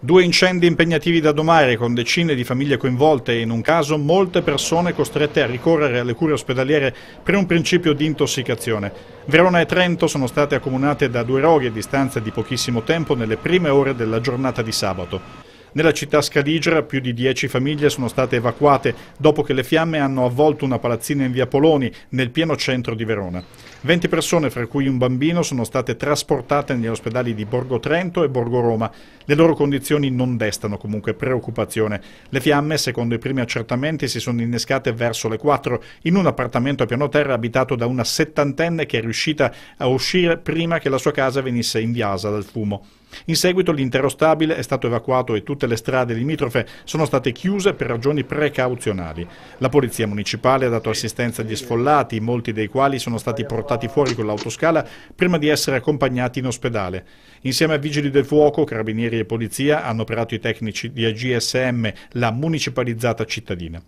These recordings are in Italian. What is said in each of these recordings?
Due incendi impegnativi da domare con decine di famiglie coinvolte e in un caso molte persone costrette a ricorrere alle cure ospedaliere per un principio di intossicazione. Verona e Trento sono state accomunate da due roghi a distanza di pochissimo tempo nelle prime ore della giornata di sabato. Nella città scaligera più di 10 famiglie sono state evacuate dopo che le fiamme hanno avvolto una palazzina in via Poloni, nel pieno centro di Verona. 20 persone, fra cui un bambino, sono state trasportate negli ospedali di Borgo Trento e Borgo Roma. Le loro condizioni non destano comunque preoccupazione. Le fiamme, secondo i primi accertamenti, si sono innescate verso le 4 in un appartamento a piano terra abitato da una settantenne che è riuscita a uscire prima che la sua casa venisse inviasa dal fumo. In seguito l'intero stabile è stato evacuato e tutte le strade limitrofe sono state chiuse per ragioni precauzionali. La Polizia Municipale ha dato assistenza agli sfollati, molti dei quali sono stati portati fuori con l'autoscala prima di essere accompagnati in ospedale. Insieme a Vigili del Fuoco, Carabinieri e Polizia hanno operato i tecnici di AGSM, la municipalizzata cittadina.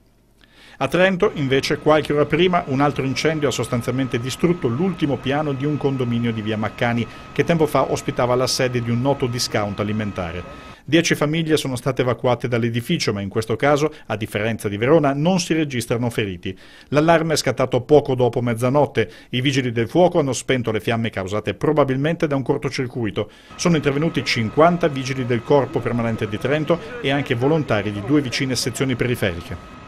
A Trento, invece, qualche ora prima un altro incendio ha sostanzialmente distrutto l'ultimo piano di un condominio di via Maccani, che tempo fa ospitava la sede di un noto discount alimentare. Dieci famiglie sono state evacuate dall'edificio, ma in questo caso, a differenza di Verona, non si registrano feriti. L'allarme è scattato poco dopo mezzanotte. I vigili del fuoco hanno spento le fiamme causate probabilmente da un cortocircuito. Sono intervenuti 50 vigili del Corpo Permanente di Trento e anche volontari di due vicine sezioni periferiche.